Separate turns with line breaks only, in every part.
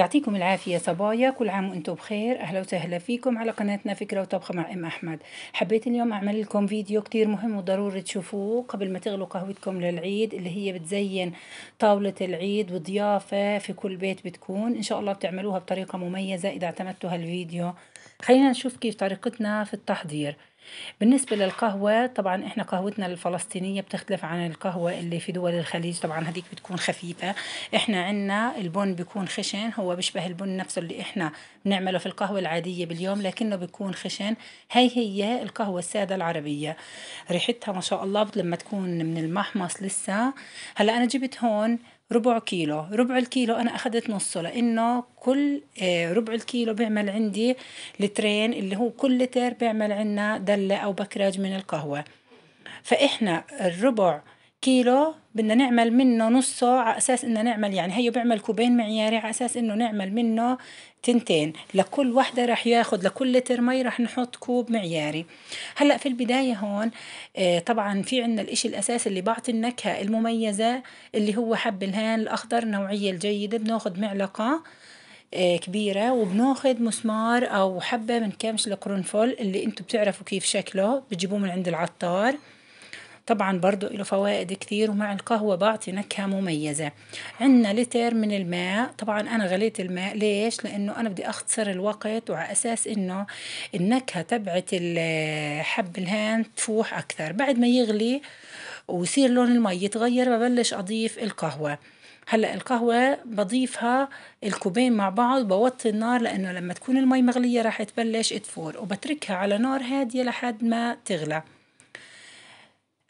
يعطيكم العافية صبايا كل عام وانتم بخير أهلا وسهلا فيكم على قناتنا فكرة وطبخة مع أم أحمد حبيت اليوم أعمل لكم فيديو كتير مهم وضروري تشوفوه قبل ما تغلوا قهوتكم للعيد اللي هي بتزين طاولة العيد وضيافة في كل بيت بتكون إن شاء الله بتعملوها بطريقة مميزة إذا اعتمدتوا هالفيديو خلينا نشوف كيف طريقتنا في التحضير بالنسبة للقهوة طبعا احنا قهوتنا الفلسطينية بتختلف عن القهوة اللي في دول الخليج طبعا هذيك بتكون خفيفة احنا عنا البن بيكون خشن هو بيشبه البن نفسه اللي احنا بنعمله في القهوة العادية باليوم لكنه بيكون خشن هي هي القهوة السادة العربية ريحتها ما شاء الله لما تكون من المحمص لسه هلا انا جبت هون ربع كيلو ربع الكيلو انا اخذت نصه لانه كل آه، ربع الكيلو بيعمل عندي لترين اللي هو كل لتر بيعمل عنا دله او بكراج من القهوه فاحنا الربع كيلو بدنا نعمل منه نصه على اساس انه نعمل يعني هيو بيعمل كوبين معياري على اساس انه نعمل منه تنتين لكل وحده رح ياخذ لكل لتر مي رح نحط كوب معياري هلا في البدايه هون آه، طبعا في عندنا الاشي الاساسي اللي بعطي النكهه المميزه اللي هو حب الهان الاخضر النوعيه الجيده بناخذ معلقه آه، كبيرة وبناخد مسمار أو حبة من كمش القرنفل اللي انتو بتعرفوا كيف شكله بتجيبوه من عند العطار طبعا برضو له فوائد كثير ومع القهوة بعطي نكهة مميزة عندنا لتر من الماء طبعا أنا غليت الماء ليش؟ لأنه أنا بدي أختصر الوقت وعلى أساس أنه النكهة تبعت حب الهان تفوح أكثر بعد ما يغلي ويصير لون المي يتغير ببلش أضيف القهوة هلا القهوة بضيفها الكوبين مع بعض بوطي النار لأنه لما تكون المي مغلية راح تبلش تفور وبتركها على نار هادية لحد ما تغلى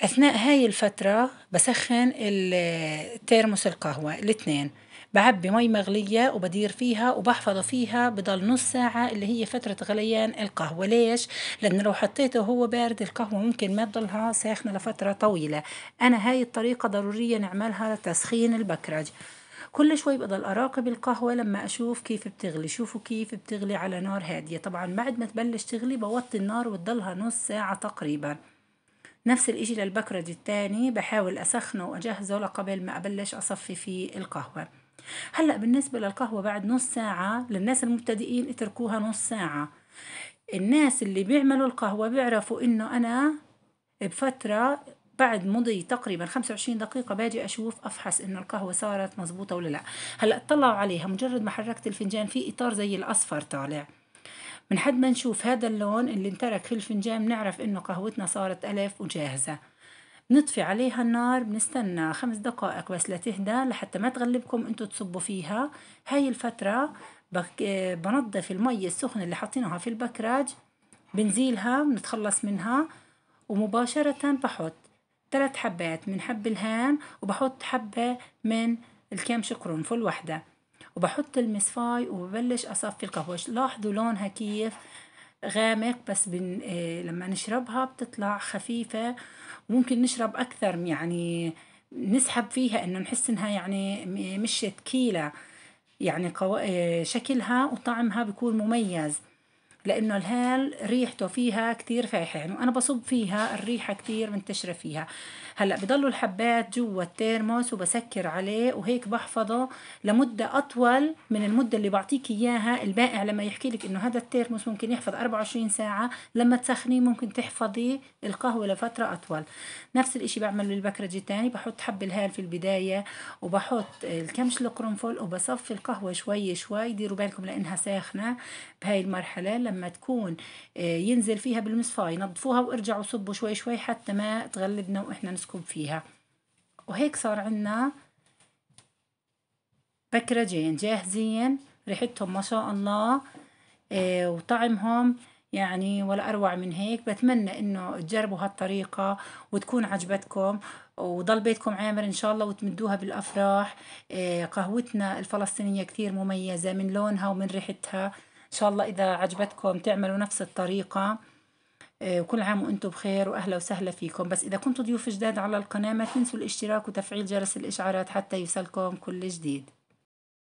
أثناء هاي الفترة بسخن الترموس القهوة الاثنين بعبي مي مغلية وبدير فيها وبحفظ فيها بضل نص ساعة اللي هي فترة غليان القهوة ليش؟ لأن لو حطيته هو بارد القهوة ممكن ما تضلها ساخنة لفترة طويلة أنا هاي الطريقة ضرورية نعملها لتسخين البكرج كل شوي بضل أراقب القهوة لما أشوف كيف بتغلي شوفوا كيف بتغلي على نار هادية طبعا بعد ما تبلش تغلي بوطي النار وتضلها نص ساعة تقريباً نفس الإشي للبكرج التاني بحاول أسخنه وأجهزه لقبل ما أبلش أصفي فيه القهوة هلأ بالنسبة للقهوة بعد نص ساعة للناس المبتدئين اتركوها نص ساعة الناس اللي بيعملوا القهوة بيعرفوا إنه أنا بفترة بعد مضي تقريبا 25 دقيقة باجي أشوف أفحص إنه القهوة صارت مزبوطة ولا لا هلأ اطلعوا عليها مجرد ما حركت الفنجان في إطار زي الأصفر طالع من حد ما نشوف هذا اللون اللي انترك في الفنجان بنعرف انه قهوتنا صارت ألف وجاهزة بنطفي عليها النار بنستنى خمس دقائق بس لتهدى لحتى ما تغلبكم انتوا تصبوا فيها هاي الفترة بك... بنضف المي السخنة اللي حطيناها في البكراج بنزيلها بنتخلص منها ومباشرة بحط ثلاث حبات من حب الهان وبحط حبة من الكام فول وحدة وبحط المصفاي وببلش أصفي القهوة لاحظوا لونها كيف غامق بس بن... آه، لما نشربها بتطلع خفيفة وممكن نشرب أكثر يعني نسحب فيها إنه نحس إنها يعني مش كيلة يعني قو... آه، شكلها وطعمها بيكون مميز لأنه الهال ريحته فيها كثير فايحة يعني وأنا بصب فيها الريحة كثير منتشرة فيها هلأ بضلوا الحبات جوا الترموس وبسكر عليه وهيك بحفظه لمدة أطول من المدة اللي بعطيك إياها البائع لما يحكي لك إنه هذا الترموس ممكن يحفظ 24 ساعة لما تسخنيه ممكن تحفظي القهوة لفترة أطول نفس الشيء بعمل بالبكرج الثاني بحط حب الهال في البداية وبحط الكمش القرنفل وبصفي القهوة شوي شوي ديروا بالكم لأنها ساخنة بهاي المرحلة لما تكون آه، ينزل فيها بالمصفاة ينظفوها وارجعوا صبوا شوي شوي حتى ما تغلبنا واحنا نسكب فيها وهيك صار عنا بكرجين جاهزين ريحتهم ما شاء الله آه، وطعمهم يعني ولا اروع من هيك بتمنى انه تجربوا هالطريقه وتكون عجبتكم وضل بيتكم عامر ان شاء الله وتمدوها بالافراح آه، قهوتنا الفلسطينيه كثير مميزه من لونها ومن ريحتها إن شاء الله إذا عجبتكم تعملوا نفس الطريقة آه، وكل عام وانتم بخير واهلا وسهلا فيكم بس اذا كنتم ضيوف جداد على القناه ما تنسوا الاشتراك وتفعيل جرس الاشعارات حتى يوصلكم كل جديد